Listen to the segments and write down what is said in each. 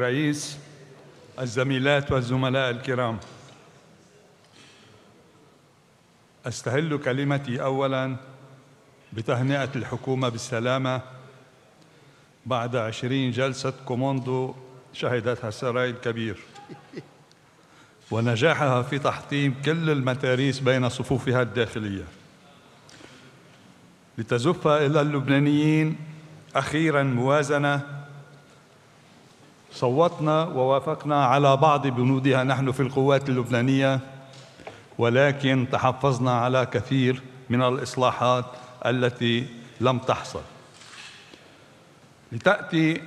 الرئيس الزميلات والزملاء الكرام استهل كلمتي اولا بتهنئه الحكومه بالسلامه بعد عشرين جلسه كوموندو شهدتها السراي الكبير ونجاحها في تحطيم كل المتاريس بين صفوفها الداخليه لتزف الى اللبنانيين اخيرا موازنه صوتنا ووافقنا على بعض بنودها نحن في القوات اللبنانية ولكن تحفظنا على كثير من الإصلاحات التي لم تحصل لتأتي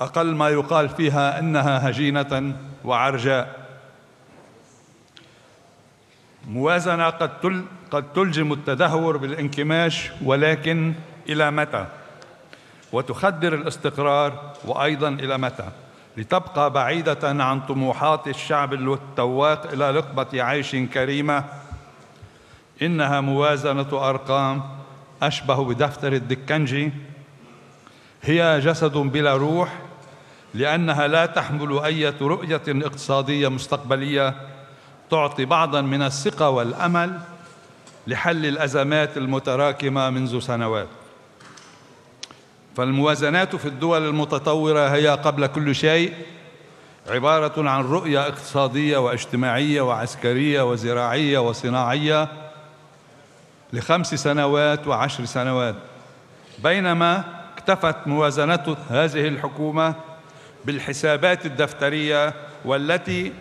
أقل ما يقال فيها أنها هجينة وعرجاء موازنة قد تل قد تلجم التدهور بالانكماش ولكن إلى متى؟ وتخدر الاستقرار وأيضا إلى متى؟ لتبقى بعيدة عن طموحات الشعب التواق إلى لقبة عيش كريمة إنها موازنة أرقام أشبه بدفتر الدكنجي هي جسد بلا روح لأنها لا تحمل أي رؤية اقتصادية مستقبلية تعطي بعضا من الثقة والأمل لحل الأزمات المتراكمة منذ سنوات فالموازنات في الدول المتطورة هي قبل كل شيء عبارة عن رؤية اقتصادية واجتماعية وعسكرية وزراعية وصناعية لخمس سنوات وعشر سنوات بينما اكتفت موازنة هذه الحكومة بالحسابات الدفترية والتي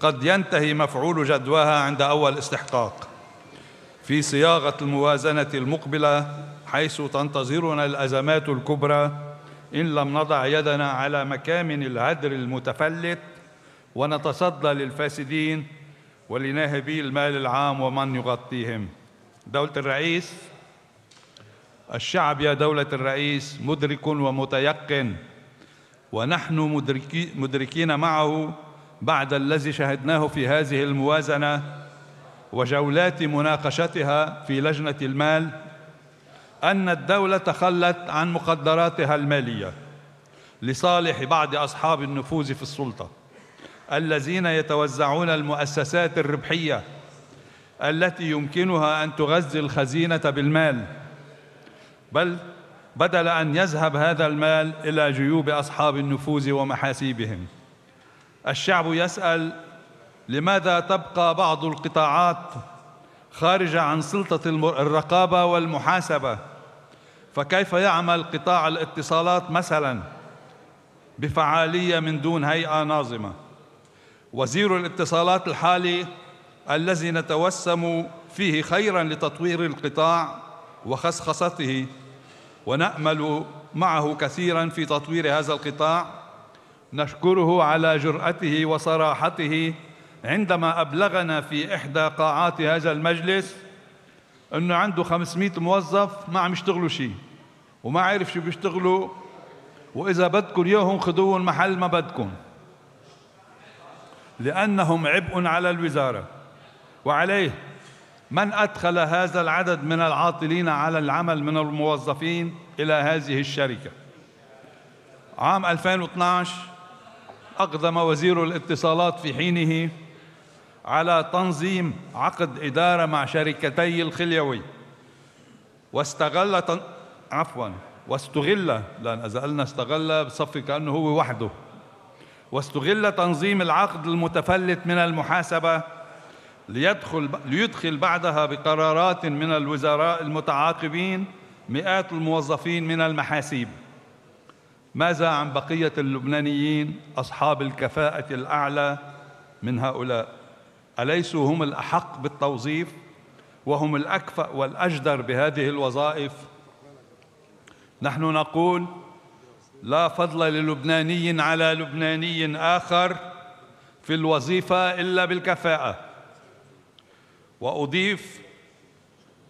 قد ينتهي مفعول جدواها عند أول استحقاق في صياغة الموازنة المقبلة حيث تنتظرنا الأزمات الكبرى إن لم نضع يدنا على مكامن الهدر المتفلت ونتصدى للفاسدين ولناهبي المال العام ومن يغطيهم دولة الرئيس الشعب يا دولة الرئيس مدرك ومتيقن ونحن مدركين معه بعد الذي شهدناه في هذه الموازنة وجولات مناقشتها في لجنة المال أن الدولة تخلت عن مقدراتها المالية لصالح بعض أصحاب النفوذ في السلطة الذين يتوزعون المؤسسات الربحية التي يمكنها أن تغذي الخزينة بالمال بل بدل أن يذهب هذا المال إلى جيوب أصحاب النفوذ ومحاسيبهم الشعب يسأل لماذا تبقى بعض القطاعات خارجة عن سلطة الرقابة والمحاسبة فكيف يعمل قطاع الاتصالات مثلا بفعالية من دون هيئة ناظمة وزير الاتصالات الحالي الذي نتوسم فيه خيرا لتطوير القطاع وخصخصته ونأمل معه كثيرا في تطوير هذا القطاع نشكره على جرأته وصراحته عندما أبلغنا في إحدى قاعات هذا المجلس أنه عنده 500 موظف ما عم يشتغلوا شيء وما عارف شو بيشتغلوا وإذا بدكم ياهم خذوهم محل ما بدكم لأنهم عبء على الوزارة وعليه من أدخل هذا العدد من العاطلين على العمل من الموظفين إلى هذه الشركة عام 2012 أقدم وزير الاتصالات في حينه على تنظيم عقد إدارة مع شركتي الخليوي واستغل تن... عفوا واستغل لأن إذا قلنا استغل بصفي كأنه هو وحده واستغل تنظيم العقد المتفلت من المحاسبة ليدخل ليدخل بعدها بقرارات من الوزراء المتعاقبين مئات الموظفين من المحاسيب ماذا عن بقية اللبنانيين أصحاب الكفاءة الأعلى من هؤلاء أليسوا هم الأحق بالتوظيف وهم الأكفأ والأجدر بهذه الوظائف نحن نقول لا فضل للبناني على لبناني آخر في الوظيفة إلا بالكفاءة وأضيف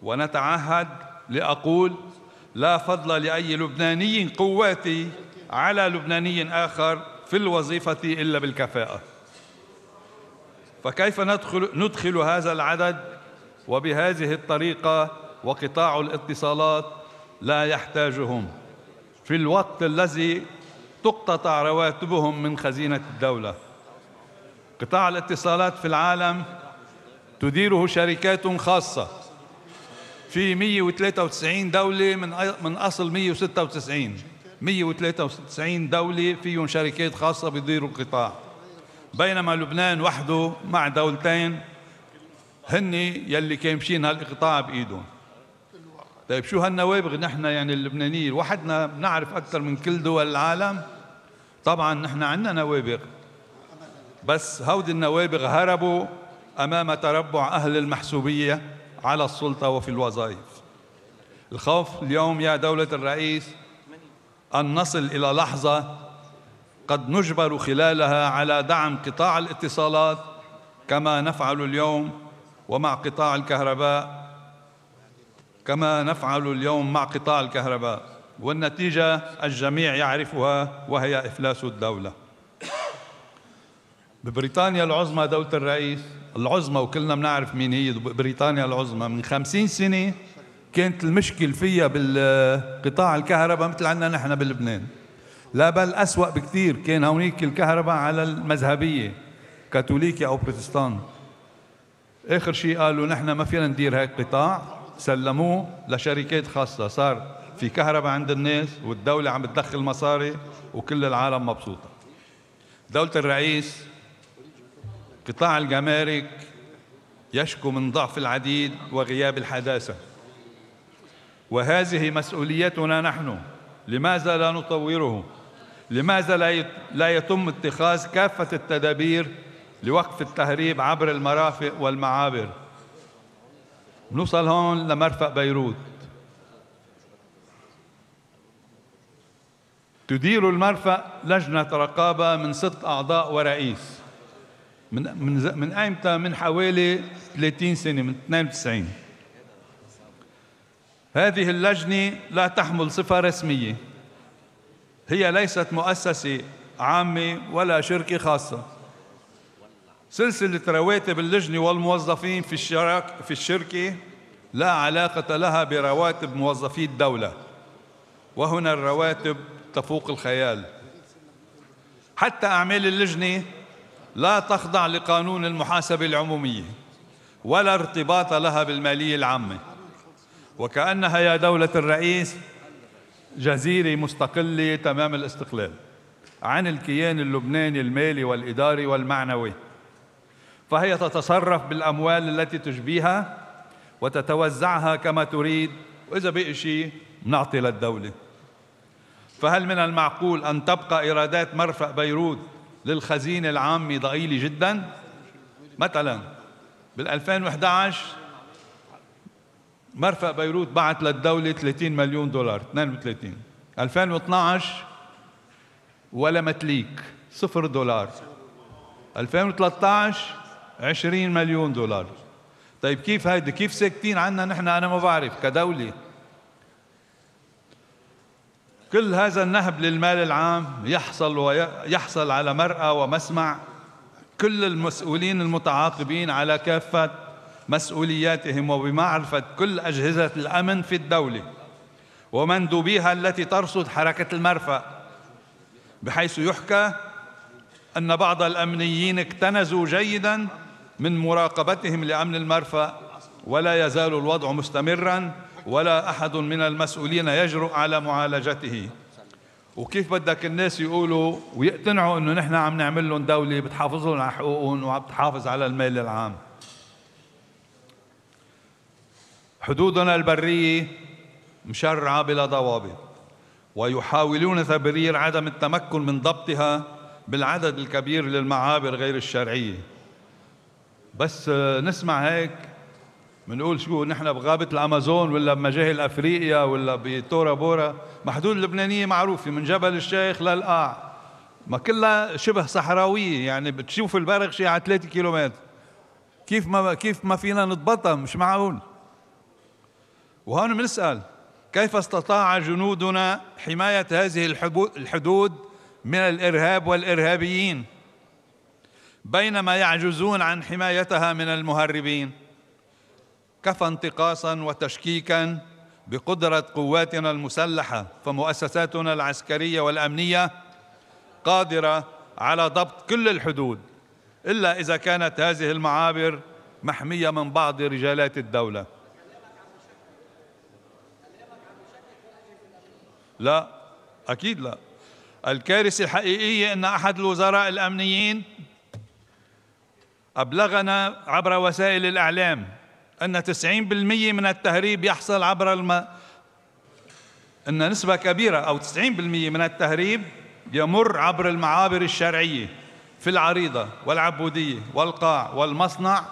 ونتعهد لأقول لا فضل لأي لبناني قواتي على لبناني آخر في الوظيفة إلا بالكفاءة فكيف ندخل, ندخل هذا العدد وبهذه الطريقة وقطاع الاتصالات لا يحتاجهم في الوقت الذي تقتطع رواتبهم من خزينة الدولة قطاع الاتصالات في العالم تديره شركات خاصة في 193 دولة من من أصل 196 193 دولة فيهم شركات خاصة بيديروا القطاع بينما لبنان وحده مع دولتين هن يلي كامشين هالاقطاع بايدهم طيب شو هالنوابغ نحن يعني اللبنانيين وحدنا بنعرف اكثر من كل دول العالم طبعا نحن عندنا نوابغ بس هودي النوابغ هربوا امام تربع اهل المحسوبيه على السلطه وفي الوظائف الخوف اليوم يا دوله الرئيس ان نصل الى لحظه قد نجبر خلالها على دعم قطاع الاتصالات كما نفعل اليوم ومع قطاع الكهرباء كما نفعل اليوم مع قطاع الكهرباء والنتيجة الجميع يعرفها وهي إفلاس الدولة ببريطانيا العظمى دولة الرئيس العظمى وكلنا بنعرف مين هي بريطانيا العظمى من خمسين سنة كانت المشكلة فيها بالقطاع الكهرباء مثل عنا نحن بلبنان لا بل أسوأ بكثير كان هونيك الكهرباء على المذهبية كاثوليكي أو بروتستان آخر شيء قالوا نحن ما فينا ندير هيك قطاع سلموه لشركات خاصة صار في كهرباء عند الناس والدولة عم تدخل مصاري وكل العالم مبسوطة دولة الرئيس قطاع الجمارك يشكو من ضعف العديد وغياب الحداثة وهذه مسؤوليتنا نحن لماذا لا نطوره لماذا لا يتم اتخاذ كافة التدابير لوقف التهريب عبر المرافق والمعابر نوصل هون لمرفق بيروت تدير المرفق لجنة رقابة من ست أعضاء ورئيس من من من أيمتى من حوالي 30 سنة من 92 هذه اللجنة لا تحمل صفة رسمية هي ليست مؤسسة عامة ولا شركة خاصة سلسلة رواتب اللجنة والموظفين في, الشراك في الشركة لا علاقة لها برواتب موظفي الدولة وهنا الرواتب تفوق الخيال حتى أعمال اللجنة لا تخضع لقانون المحاسبة العمومية ولا ارتباط لها بالمالية العامة وكأنها يا دولة الرئيس جزيرة مستقلة تمام الاستقلال عن الكيان اللبناني المالي والإداري والمعنوي فهي تتصرف بالأموال التي تشبيها وتتوزعها كما تريد وإذا بقي شيء نعطي للدولة فهل من المعقول أن تبقى إيرادات مرفأ بيروت للخزينة العامة ضئيلة جدا؟ مثلا بال 2011 مرفق بيروت بعت للدولة 30 مليون دولار 32 2012 ولا متليك صفر دولار 2013 20 مليون دولار طيب كيف هيدي كيف ساكتين عنا نحن أنا ما بعرف كدولة كل هذا النهب للمال العام يحصل ويحصل على مرأى ومسمع كل المسؤولين المتعاقبين على كافة مسؤولياتهم وبمعرفة كل أجهزة الأمن في الدولة ومندوبيها التي ترصد حركة المرفأ بحيث يحكى أن بعض الأمنيين اكتنزوا جيدا من مراقبتهم لأمن المرفأ ولا يزال الوضع مستمرا ولا أحد من المسؤولين يجرؤ على معالجته وكيف بدك الناس يقولوا ويقتنعوا انه نحن عم نعمل لهم دوله بتحافظ لهم على حقوقهم وعم تحافظ على المال العام حدودنا البرية مشرعة بلا ضوابط ويحاولون تبرير عدم التمكن من ضبطها بالعدد الكبير للمعابر غير الشرعية بس نسمع هيك بنقول شو نحن بغابة الأمازون ولا بمجاهل أفريقيا ولا بتورا بورا محدود اللبنانية معروفة من جبل الشيخ للقاع ما كلها شبه صحراوية يعني بتشوف البرغ شي على 3 كيلومتر كيف ما كيف ما فينا نضبطها مش معقول وهون بنسأل كيف استطاع جنودنا حماية هذه الحدود من الإرهاب والإرهابيين بينما يعجزون عن حمايتها من المهربين كفى انتقاصا وتشكيكا بقدرة قواتنا المسلحة فمؤسساتنا العسكرية والأمنية قادرة على ضبط كل الحدود إلا إذا كانت هذه المعابر محمية من بعض رجالات الدولة لا أكيد لا الكارثة الحقيقية أن أحد الوزراء الأمنيين أبلغنا عبر وسائل الإعلام أن 90% من التهريب يحصل عبر الم... أن نسبة كبيرة أو 90% من التهريب يمر عبر المعابر الشرعية في العريضة والعبودية والقاع والمصنع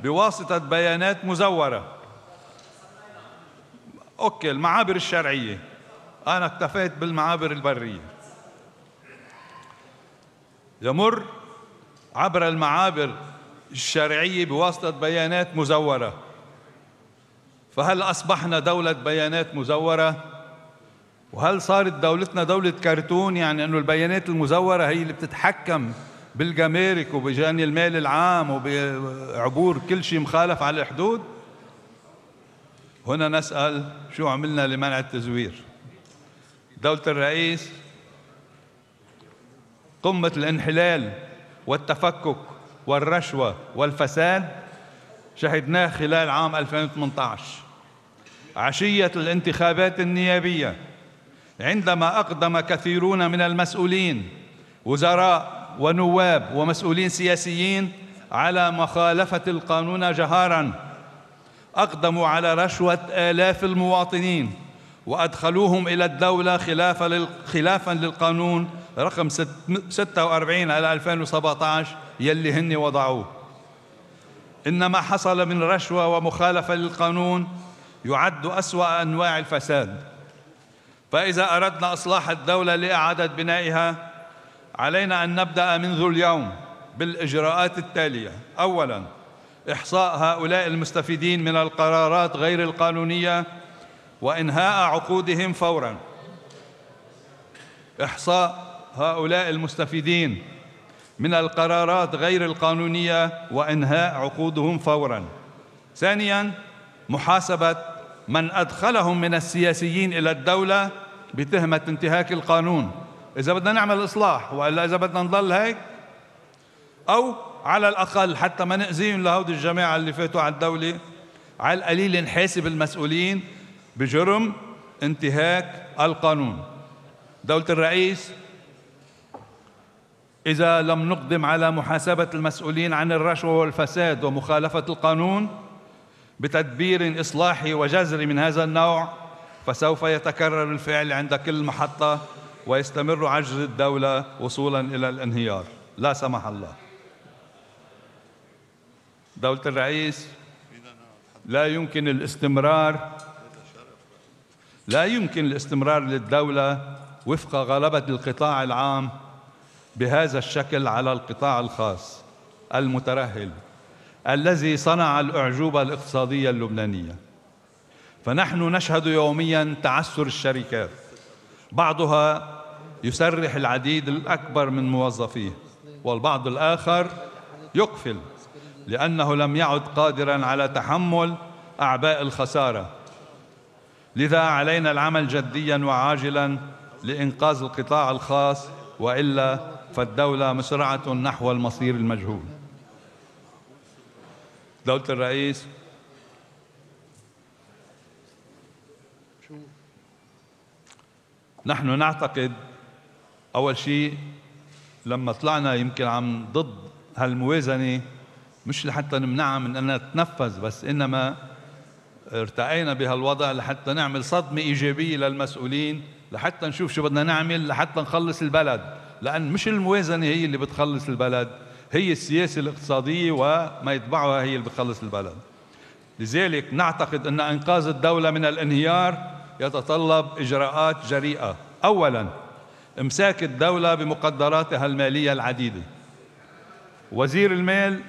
بواسطة بيانات مزورة أوكي المعابر الشرعية أنا اكتفيت بالمعابر البرية يمر عبر المعابر الشرعية بواسطة بيانات مزورة فهل أصبحنا دولة بيانات مزورة؟ وهل صارت دولتنا دولة كرتون يعني أنه البيانات المزورة هي اللي بتتحكم بالجمارك وبجاني المال العام وبعبور كل شيء مخالف على الحدود هنا نسأل شو عملنا لمنع التزوير دولة الرئيس قمة الانحلال والتفكك والرشوة والفساد شهدناه خلال عام 2018 عشية الانتخابات النيابية عندما أقدم كثيرون من المسؤولين وزراء ونواب ومسؤولين سياسيين على مخالفة القانون جهاراً أقدموا على رشوة آلاف المواطنين وأدخلوهم إلى الدولة خلافا للقانون رقم 46 على 2017 يلي هن وضعوه إن ما حصل من رشوة ومخالفة للقانون يعد أسوأ أنواع الفساد فإذا أردنا إصلاح الدولة لإعادة بنائها علينا أن نبدأ منذ اليوم بالإجراءات التالية أولاً إحصاء هؤلاء المستفيدين من القرارات غير القانونية وإنهاء عقودهم فورا إحصاء هؤلاء المستفيدين من القرارات غير القانونية وإنهاء عقودهم فورا ثانيا محاسبة من أدخلهم من السياسيين إلى الدولة بتهمة انتهاك القانون إذا بدنا نعمل إصلاح وإلا إذا بدنا نضل هيك أو على الأقل حتى ما نأذيهم لهودي الجماعة اللي فاتوا على الدولة على القليل نحاسب المسؤولين بجرم انتهاك القانون دولة الرئيس إذا لم نقدم على محاسبة المسؤولين عن الرشوة والفساد ومخالفة القانون بتدبير إصلاحي وجذري من هذا النوع فسوف يتكرر الفعل عند كل محطة ويستمر عجز الدولة وصولا إلى الانهيار لا سمح الله دولة الرئيس لا يمكن الاستمرار لا يمكن الاستمرار للدولة وفق غلبة القطاع العام بهذا الشكل على القطاع الخاص المترهل الذي صنع الأعجوبة الاقتصادية اللبنانية فنحن نشهد يوميا تعسر الشركات بعضها يسرح العديد الأكبر من موظفيه والبعض الآخر يقفل لأنه لم يعد قادرا على تحمل أعباء الخسارة لذا علينا العمل جديا وعاجلا لإنقاذ القطاع الخاص وإلا فالدولة مسرعة نحو المصير المجهول دولة الرئيس نحن نعتقد أول شيء لما طلعنا يمكن عم ضد هالموازنة مش لحتى نمنعها من أنها تنفذ بس إنما ارتقينا بهالوضع لحتى نعمل صدمة إيجابية للمسؤولين لحتى نشوف شو بدنا نعمل لحتى نخلص البلد لأن مش الموازنة هي اللي بتخلص البلد هي السياسة الاقتصادية وما يتبعها هي اللي بتخلص البلد لذلك نعتقد أن إنقاذ الدولة من الانهيار يتطلب إجراءات جريئة أولاً إمساك الدولة بمقدراتها المالية العديدة وزير المال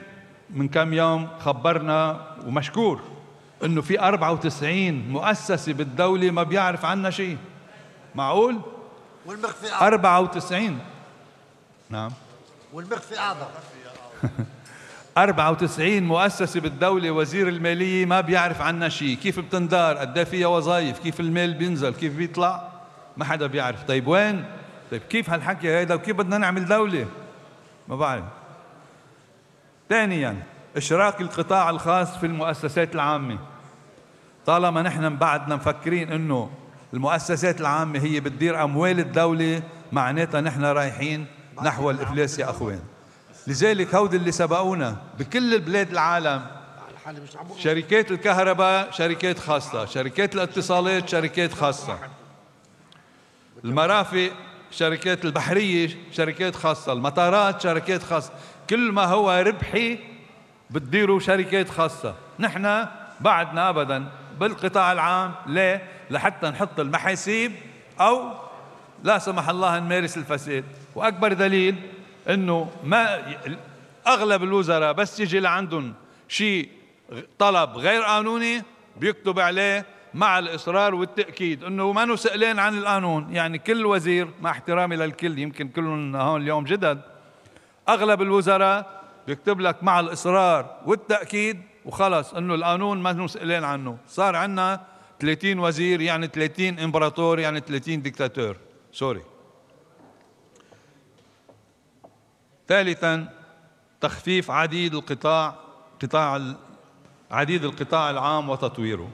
من كم يوم خبرنا ومشكور انه في 94 مؤسسه بالدوله ما بيعرف عنا شيء معقول والمخفي اعظم 94 نعم والمخفي اعظم 94 مؤسسة بالدولة وزير المالية ما بيعرف عنا شيء كيف بتندار قد إيه فيها وظائف كيف المال بينزل كيف بيطلع ما حدا بيعرف طيب وين طيب كيف هالحكي هيدا وكيف بدنا نعمل دولة ما بعرف ثانيا إشراك القطاع الخاص في المؤسسات العامة طالما نحن بعدنا مفكرين إنه المؤسسات العامة هي بتدير أموال الدولة معناتها نحن رايحين نحو الإفلاس يا أخوان لذلك هود اللي سبقونا بكل البلاد العالم شركات الكهرباء شركات خاصة شركات الاتصالات شركات خاصة المرافق شركات البحرية شركات خاصة المطارات شركات خاصة كل ما هو ربحي بتديروا شركات خاصة نحن بعدنا أبدا بالقطاع العام ليه؟ لحتى نحط المحاسيب أو لا سمح الله نمارس الفساد وأكبر دليل أنه ما أغلب الوزراء بس يجي لعندهم شيء طلب غير قانوني بيكتب عليه مع الإصرار والتأكيد أنه ما نسألين عن القانون يعني كل وزير مع احترامي للكل يمكن كلهم هون اليوم جدد أغلب الوزراء بيكتب لك مع الإصرار والتأكيد وخلص أنه القانون ما مسئلين عنه صار عندنا 30 وزير يعني 30 إمبراطور يعني 30 ديكتاتور سوري ثالثا تخفيف عديد القطاع قطاع عديد القطاع العام وتطويره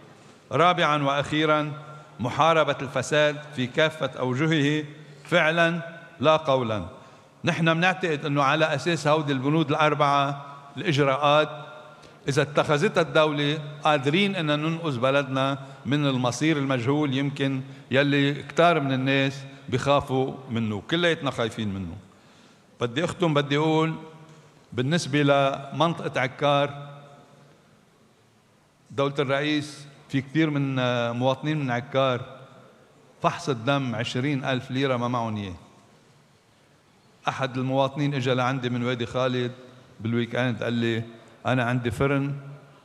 رابعا وأخيرا محاربة الفساد في كافة أوجهه فعلا لا قولا نحن بنعتقد أنه على أساس هودي البنود الأربعة الإجراءات إذا اتخذتها الدولة قادرين أن ننقذ بلدنا من المصير المجهول يمكن يلي كتار من الناس بخافوا منه كلياتنا خايفين منه بدي أختم بدي أقول بالنسبة لمنطقة عكار دولة الرئيس في كثير من مواطنين من عكار فحص الدم عشرين ألف ليرة ما معهم إياه احد المواطنين اجى لعندي من وادي خالد بالويك اند قال لي انا عندي فرن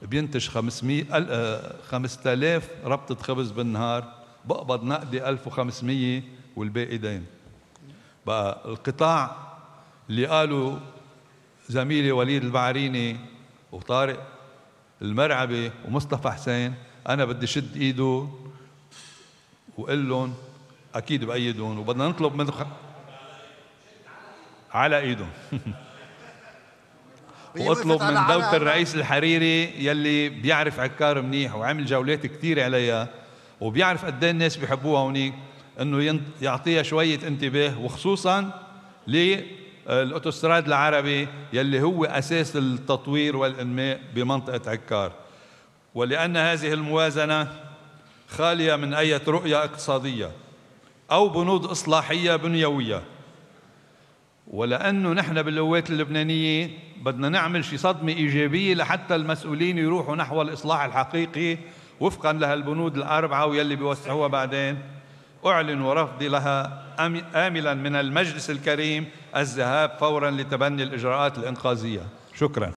بينتج 500 5000 آه، ربطه خبز بالنهار بقبض نقدي 1500 والباقي دين بقى القطاع اللي قالوا زميلي وليد البعريني وطارق المرعبي ومصطفى حسين انا بدي شد ايده وقول لهم اكيد بايدهم وبدنا نطلب من على ايده واطلب من دولة الرئيس الحريري يلي بيعرف عكار منيح وعمل جولات كثير عليها وبيعرف قد إيه الناس بيحبوها هونيك انه يعطيها شويه انتباه وخصوصا للاوتوستراد العربي يلي هو اساس التطوير والانماء بمنطقه عكار ولان هذه الموازنه خاليه من اي رؤيه اقتصاديه او بنود اصلاحيه بنيويه ولأنه نحن بالقوات اللبنانية بدنا نعمل شي صدمة إيجابية لحتى المسؤولين يروحوا نحو الإصلاح الحقيقي وفقا لها البنود الأربعة ويلي بيوسعوها بعدين أعلن رفضي لها آملا من المجلس الكريم الذهاب فورا لتبني الإجراءات الإنقاذية شكرا